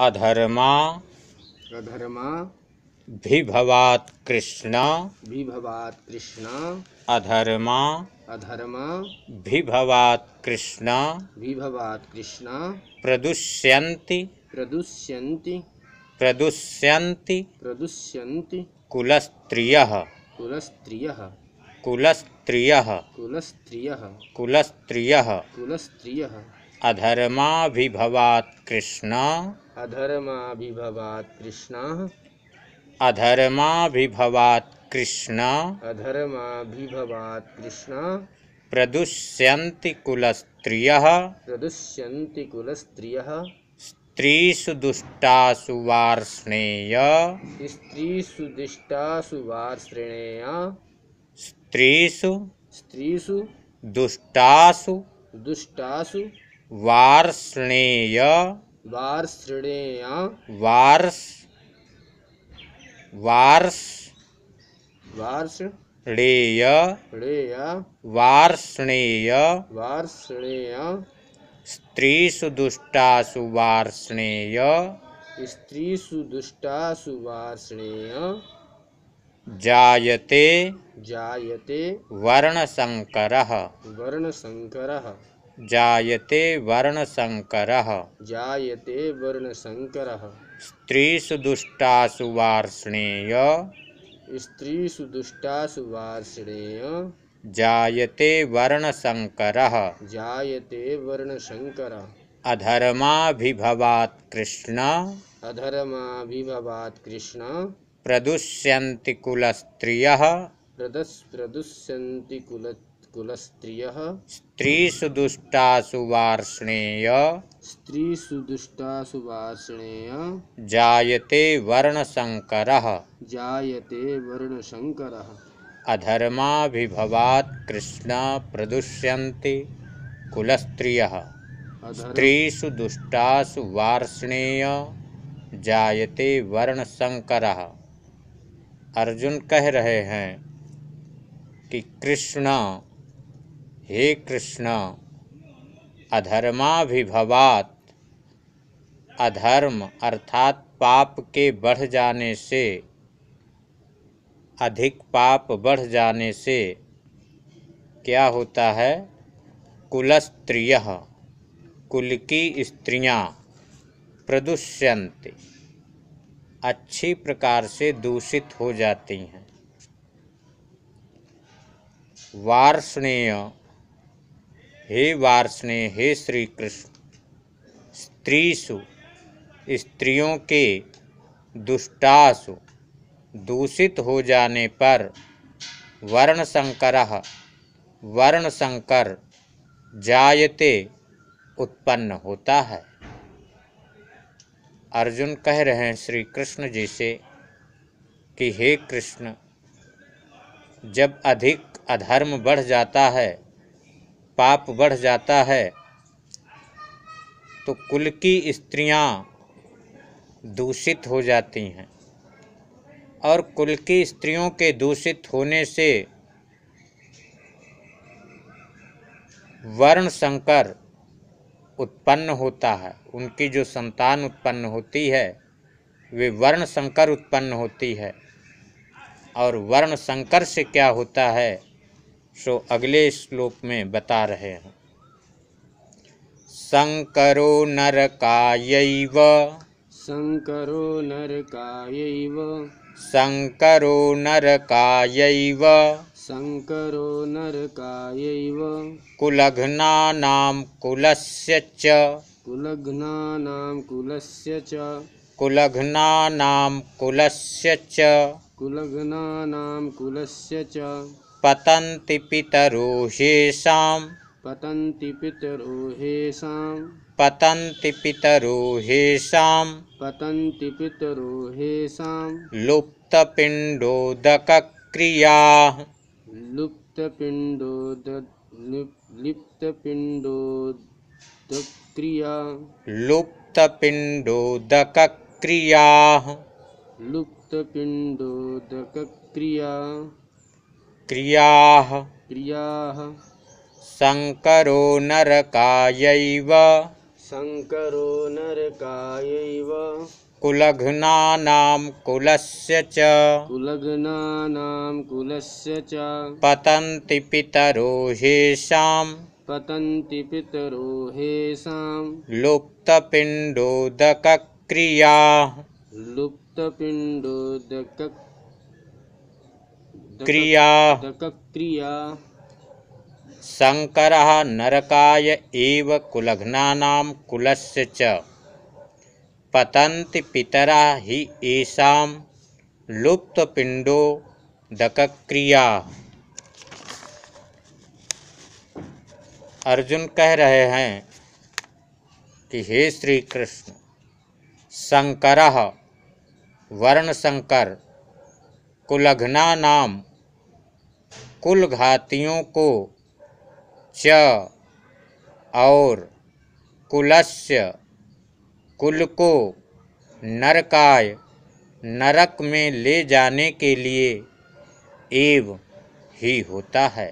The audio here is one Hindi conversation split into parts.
अधर्मा अधर्मा विभवात कृष्ण विभवात कृष्ण अधर्मा अधर्मा विभवात कृष्ण विभवात कृष्ण प्रदुष्यन्ति प्रदुष्यन्ति प्रदुष्यन्ति प्रदुष्यन्ति कुलस्त्रियः कुलस्त्रियः कुलस्त्रियः कुलस्त्रियः कुलस्त्रियः कुलस्त्रियः अधर्मा अधर्माभिभवात् कृष्ण अधर्माभिभवात् कृष्ण अधर्माभिभवात् कृष्ण अधर्माभिभवात् कृष्ण प्रदुष्यन्ति कुलस्त्रियः प्रदुष्यन्ति कुलस्त्रियः स्त्रीषु दुष्टासु वार्ष्णेय स्त्रीषु दुष्टासु वार्ष्णेय स्त्रीषु स्त्रीषु दुष्टासु दुष्टासु वार्ष्णेय वार्ष वार्ष वार्ष वार्ष वार्षणेय वार्षणेय दुष्टासु वार्षणेय दुष्टासु वार्षणेय जायते जायते वर्णशंकरः वर्णशंकरः जायते वर्णशङ्करः जायते वर्णशङ्करः स्त्रीसु दुष्टासु वार्ष्णेय स्त्रीषु दुष्टासु वार्ष्णेय जायते वर्णशङ्करः जायते वर्णशङ्करः अधर्माभिभवात् कृष्ण अधर्माभिभवात् कृष्ण प्रदुष्यन्ति कुलस्त्रियः प्रदुष्यन्ति कुल कुलस्त्रिय स्त्री सुदुष्टा सुवार्षणेय स्त्री सुदुष्टा सुवार्षणेय जायते शंकर जायते अधर्मा विभवात् कृष्ण प्रदुष्यन्ति कुलस्त्रिय स्त्री सुदुष्टा सुवार्षणेय जायते वर्णशंकर अर्जुन कह रहे हैं कि कृष्ण हे कृष्ण अधर्माभिभवात अधर्म अर्थात पाप के बढ़ जाने से अधिक पाप बढ़ जाने से क्या होता है कुलस्त्रिय कुल की स्त्रियां प्रदूष्यंत अच्छी प्रकार से दूषित हो जाती हैं वार्षणेय हे वार्षण हे श्री कृष्ण स्त्रीसु स्त्रियों के दुष्टासु दूषित हो जाने पर वर्ण संकर वर्ण संकर जायते उत्पन्न होता है अर्जुन कह रहे हैं श्री कृष्ण जी से कि हे कृष्ण जब अधिक अधर्म बढ़ जाता है पाप बढ़ जाता है तो कुल की स्त्रियां दूषित हो जाती हैं और कुल की स्त्रियों के दूषित होने से वर्ण संकर उत्पन्न होता है उनकी जो संतान उत्पन्न होती है वे वर्ण संकर उत्पन्न होती है और वर्ण संकर से क्या होता है सो अगले श्लोक में बता रहे हैं शंकरो नरकायैव शंकरो नरकायैव शंकरो नरकायैव शङ्करो नरकायैव कुलघ्नानां कुलस्य च कुलघ्नानां कुलस्य च कुलघ्नानां कुलस्य च नाम कुलस्य च पतन्ति पितरो हेषां पतन्ति पितरो हेषां पतन्ति पितरो हेषां पतन्ति पितरो हेषां लुप्तपिण्डोदकक्रियाः लुप्तपिण्डोद लिप्तपिण्डोदक्रिया लुप्तपिण्डोदकक्रियाः लुप्तपिण्डोदकक्रिया क्रिया क्रियाः शङ्करो नरकायैव शङ्करो नरकायैव कुलघ्नानां कुलस्य च कुलघ्नानां कुलस्य च पतन्ति पितरो हेषां पतन्ति पितरो हेषां लुप्तपिण्डोदकक्रियाः लुप्तपिण्डोदकक्रिया क्रिया क्रिया शंकर नरकाय एव कुलघ्ना कुलस्य च पतंति पितरा हि येषा लुप्तपिंडो दकक्रिया अर्जुन कह रहे हैं कि हे श्री कृष्ण शंकर वर्ण शंकर कुलघ्ना नाम कुल घातियों को च और कुलस्य कुल को नरकाय नरक में ले जाने के लिए एव ही होता है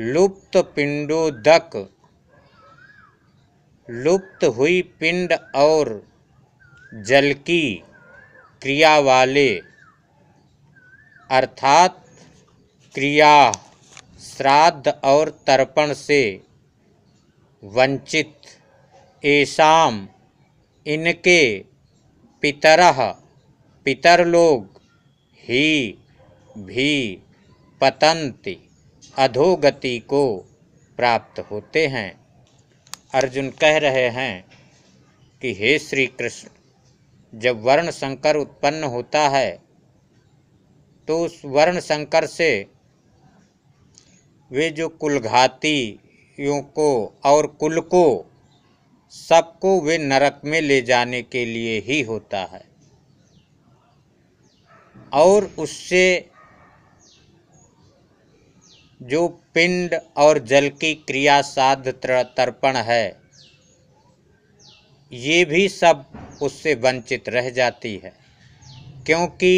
लुप्त पिंडोदक लुप्त हुई पिंड और जल की क्रिया वाले अर्थात क्रिया श्राद्ध और तर्पण से वंचित ऐसा इनके पितरह लोग ही भी पतंति अधोगति को प्राप्त होते हैं अर्जुन कह रहे हैं कि हे श्री कृष्ण जब वर्ण संकर उत्पन्न होता है तो उस वर्ण शंकर से वे जो कुलघातियों को और कुल को सबको वे नरक में ले जाने के लिए ही होता है और उससे जो पिंड और जल की क्रिया साध तर्पण है ये भी सब उससे वंचित रह जाती है क्योंकि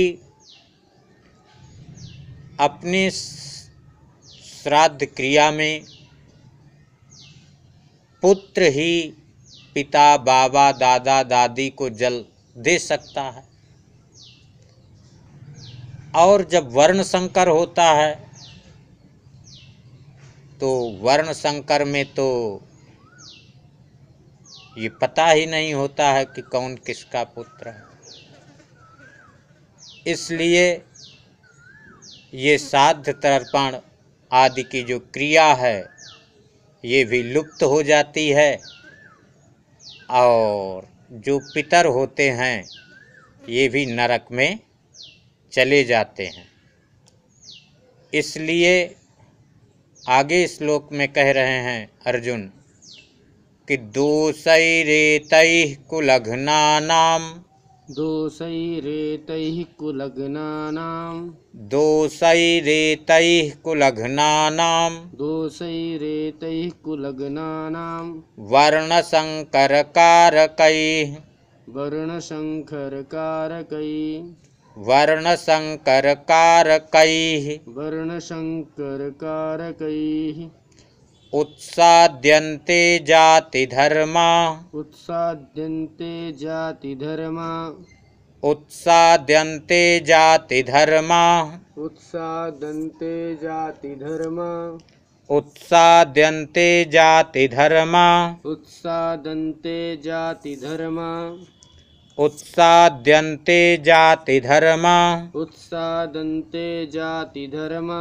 अपने श्राद्ध क्रिया में पुत्र ही पिता बाबा दादा दादी को जल दे सकता है और जब वर्ण संकर होता है तो वर्ण संकर में तो ये पता ही नहीं होता है कि कौन किसका पुत्र है इसलिए ये साध तर्पण आदि की जो क्रिया है ये भी लुप्त हो जाती है और जो पितर होते हैं ये भी नरक में चले जाते हैं इसलिए आगे श्लोक में कह रहे हैं अर्जुन कि दोषरेत कुलघ्ना दोषैरेतैः वर्ण शंकर कुलघ्नानां वर्ण शंकर वर्णशङ्करकारकैः वर्ण शंकर वर्णशङ्करकारकैः उत्साद्यन्ते जातिधर्मा उत्साद्यन्ते धर्मा उत्साद्यन्ते जातिधर्मा उत्सादन्ते जातिधर्मा उत्साद्यन्ते जातिधर्मा उत्सादन्ते जातिधर्मा उत्साद्यन्ते जातिधर्मा जाति जातिधर्मा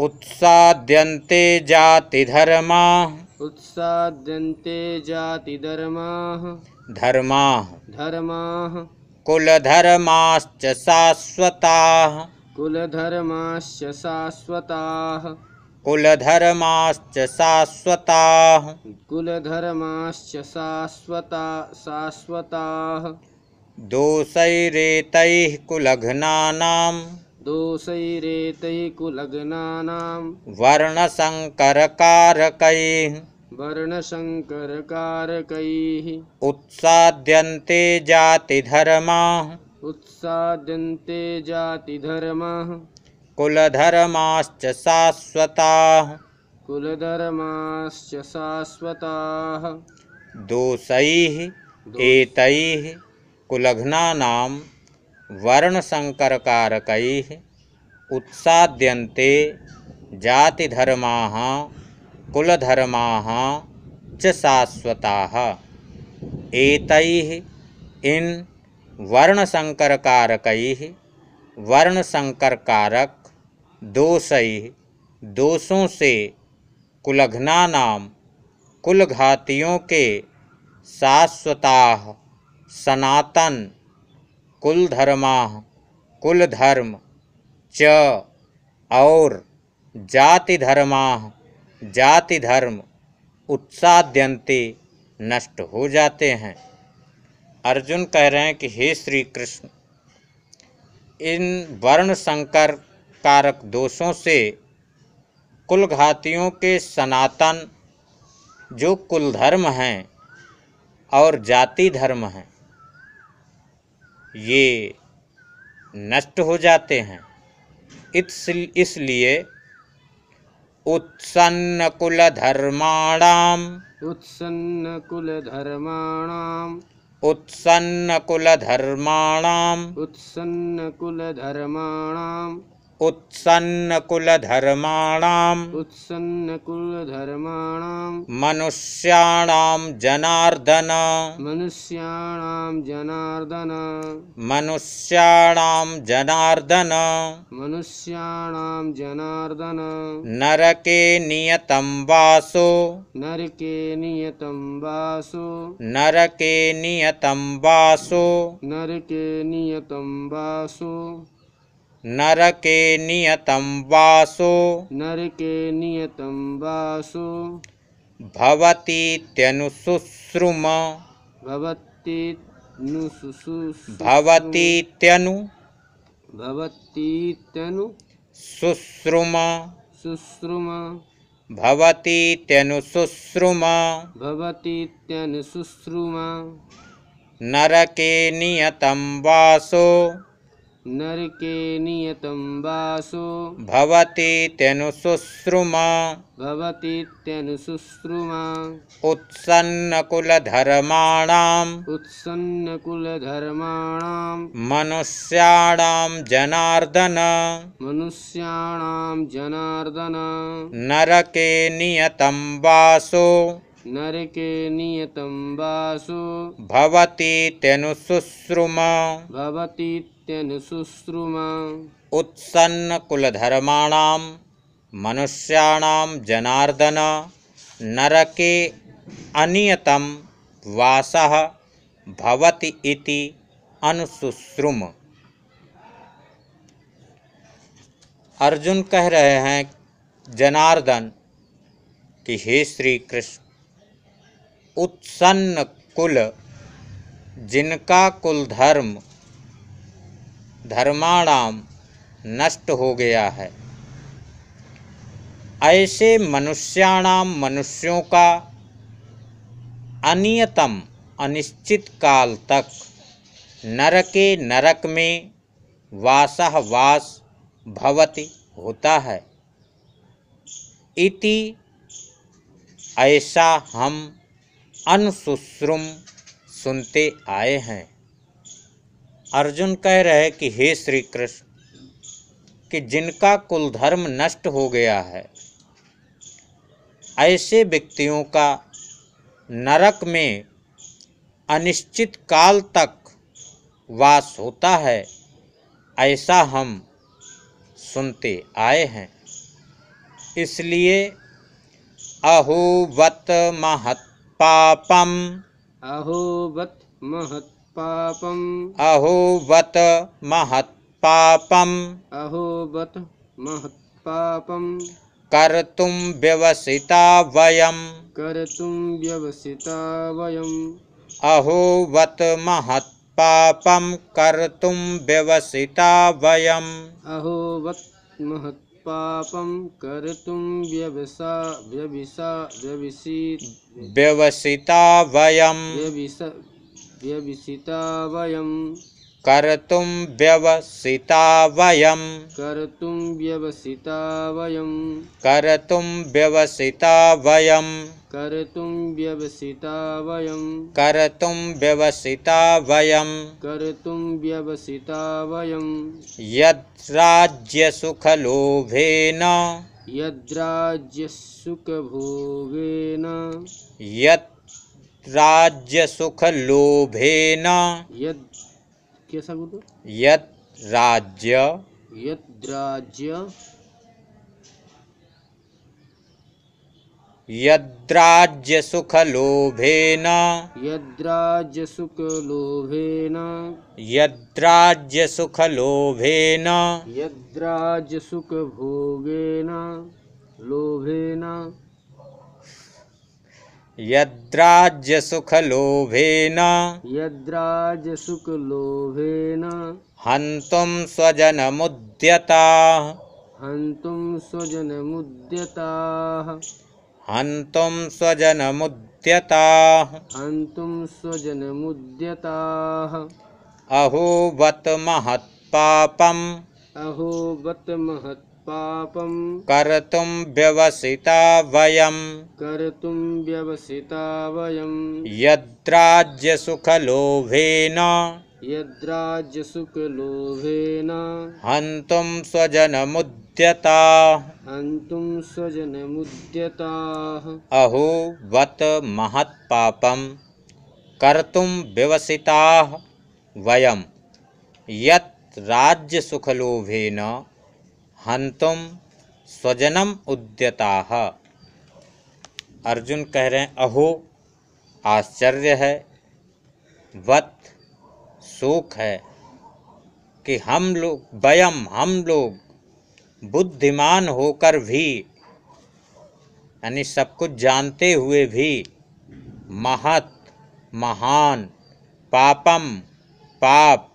उत्साद्यन्ते जातिधर्माः उत्साद्यन्ते जातिधर्माः धर्माः धर्मा कुलधर्माश्च शाश्वताः कुलधर्माश्च शाश्वता कुलधर्माश्च शाश्वताः कुलधर्माश्च शाश्वता शाश्वता दोषैरेतैः कुलघ्नानाम् दोषैरेतैकुलग्नानां वर्णशङ्करकारकैः वर्णशङ्करकारकैः उत्साद्यन्ते धर्मा उत्साद्यन्ते जातिधर्माः कुलधर्माश्च शाश्वताः कुलधर्माश्च शाश्वता दोषैः एतैः कुलघ्नानां वर्णसङ्करकारकैः उत्साद्यन्ते जातिधर्माः कुलधर्माः च शाश्वता एक इन संकर कारक दोष दोषों से कुलघ्ना नाम कुलघातियों के शाश्वता सनातन कुलधर्मा कुल धर्म च और जाति धर्मा जाति धर्म उत्साद्यंते नष्ट हो जाते हैं अर्जुन कह रहे हैं कि हे श्री कृष्ण इन वर्ण संकर कारक दोषों से कुलघातियों के सनातन जो कुल धर्म हैं और जाति धर्म हैं ये नष्ट हो जाते हैं इसलिए उत्सन्न कुल धर्माणाम उत्सन्न कुल कुलधर्माणाम उत्सन्न कुल धर्माणाम उत्सन्न कुल कुलधर्माणाम उत्सन्नकुलधर्माणाम् उत्सन्नकुलधर्माणां मनुष्याणां जनार्दन मनुष्याणां जनार्दन मनुष्याणां जनार्दन मनुष्याणां जनार्दन नरके नियतं वासो नरके नियतं वासो नरके नियतं वासो नरके नियतं वासो नरके नियतं वासो नरके नियतं वासो भवतीत्यनुशुश्रुम भवतीत्यनु भवतीत्यनु शुश्रुम शुश्रुम भवतीत्यनुशुश्रुम भवतीत्यनुशुश्रुम नरके नियतं वासो નરકે નિયતમ વાસો ભવતી તેનું શુશ્રુમા ભવતી તેનું શુશ્રુમા ઉત્સન્ન કુલધર્માણામ ઉત્સન્ન કુલધર્માણામ મનુષ્યાણામ જનાર્દન મનુષ્યાણામ જનાર્દન નરકે નિયતમ વાસો नरके नियतं वासो भवति तेनु शुश्रुम भवति नित्यन उत्सन्न कुलधर्माण मनुष्याण जनार्दन नरके अनियतम वासह भवति इति अनुशुश्रुम अर्जुन कह रहे हैं जनार्दन कि हे श्री कृष्ण उत्सन्न कुल जिनका कुल धर्म धर्माणाम नष्ट हो गया है ऐसे मनुष्याणाम मनुष्यों का अनियतम अनिश्चित काल तक नरके नरक में वासह वास भवति होता है इति ऐसा हम अनुसुश्रुम सुनते आए हैं अर्जुन कह रहे कि हे श्री कृष्ण कि जिनका कुल धर्म नष्ट हो गया है ऐसे व्यक्तियों का नरक में अनिश्चित काल तक वास होता है ऐसा हम सुनते आए हैं इसलिए अहोवत महत पापम अहोवत महत पापम अहोवत महत्पापम अहोवत महत्पापम कर्तुम व्यवसिता वयम कर्तुम व्यवसिता वयम अहोवत महत्पापम कर्तुम व्यवसिता वयम अहोवत महत्पापम कर्तुम व्यवसा व्यविसा व्यवसिता व्यवसिता वयम व्यविसा व्यवसिता वयं कर्तुं व्यवसिता वयं कर्तुं व्यवसिता वयं कर्तुं व्यवसिता वयं कर्तुं व्यवसिता वयं व्यवसिता वयं व्यवसिता वयं यद्राज्यसुखलोभेन यद्राज्यसुखभोगेन यत् राज्य राज्यसुखलोभेन यत् राज्य यद्राज्य सुख सुख सुख लोभे लोभे लोभे न न न यद्राज्य यद्राज्य यद्राज्य सुख भोगे न लोभे न लोभेन यद्राज्यसुखलोभेन यद्राज्यसुखलोभेन हन्तुं मुद्यता हन्तुं स्वजनमुद्यताः हन्तुं मुद्यता हन्तुं स्वजनमुद्यताः अहोवत् महत्पापम् अहोबत महत् पापं कर्तुं व्यवसिता वयं कर्तुं व्यवसिता वयं यद्राज्यसुखलोभेन यद्राज्यसुखलोभेन हन्तुं स्वजनमुद्यता हन्तुं स्वजनमुद्यताः अहो वत महत्पापं कर्तुं व्यवसिताः वयं यत् राज्यसुखलोभेन हंतुम स्वजनम उद्यता अर्जुन कह रहे हैं अहो आश्चर्य है वत शोक है कि हम लोग वयम हम लोग बुद्धिमान होकर भी यानी सब कुछ जानते हुए भी महत महान पापम पाप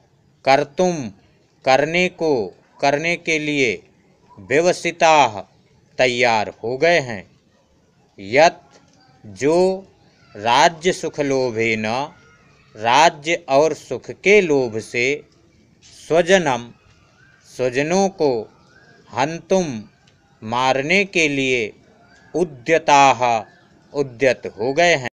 करतुम करने को करने के लिए व्यवस्थिता तैयार हो गए हैं यत जो राज्य सुख लोभे न राज्य और सुख के लोभ से स्वजनम स्वजनों को हंतुम मारने के लिए उद्यता उद्यत हो गए हैं